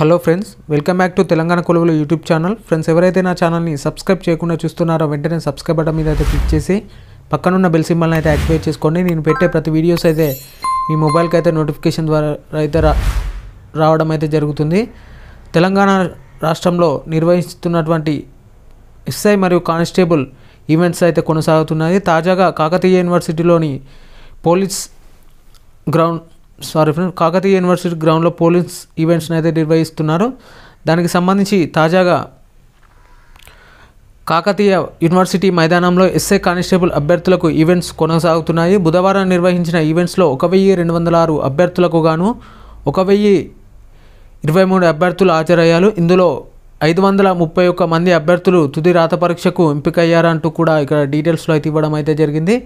hello friends welcome back to Telangana కొలువులు YouTube channel friends ఎవరైతే నా ఛానల్ని సబ్స్క్రైబ్ చేయకుండా చూస్తున్నారో వెంటనే సబ్స్క్రైబ్ బటన్ మీద అయితే క్లిక్ చేసి పక్కనున్న బెల్ సింబల్ని అయితే యాక్టివేట్ చేసుకోండి నేను పెట్టే ప్రతి వీడియోస్ అయితే మీ మొబైల్కి అయితే నోటిఫికేషన్ ద్వారా అయితే రావడం అయితే జరుగుతుంది తెలంగాణ రాష్ట్రంలో నిర్వహిస్తున్నటువంటి ఎస్ఐ మరియు కానిస్టేబుల్ ఈవెంట్స్ అయితే కొనసాగుతున్నాయి తాజాగా కాకతీయ యూనివర్సిటీలోని police ground sorry friends Kakatiya university గ్రౌండ్లో పోలీస్ ఈవెంట్స్ని అయితే నిర్వహిస్తున్నారు దానికి సంబంధించి తాజాగా కాకతీయ యూనివర్సిటీ మైదానంలో ఎస్ఏ కానిస్టేబుల్ అభ్యర్థులకు ఈవెంట్స్ కొనసాగుతున్నాయి బుధవారం నిర్వహించిన ఈవెంట్స్లో ఒక వెయ్యి రెండు వందల ఆరు అభ్యర్థులకు గాను ఒక వెయ్యి ఇరవై మూడు అభ్యర్థులు హాజరయ్యారు ఇందులో ఐదు వందల ముప్పై ఒక్క మంది అభ్యర్థులు తుది రాత పరీక్షకు ఎంపికయ్యారంటూ కూడా ఇక్కడ డీటెయిల్స్లో అయితే ఇవ్వడం అయితే జరిగింది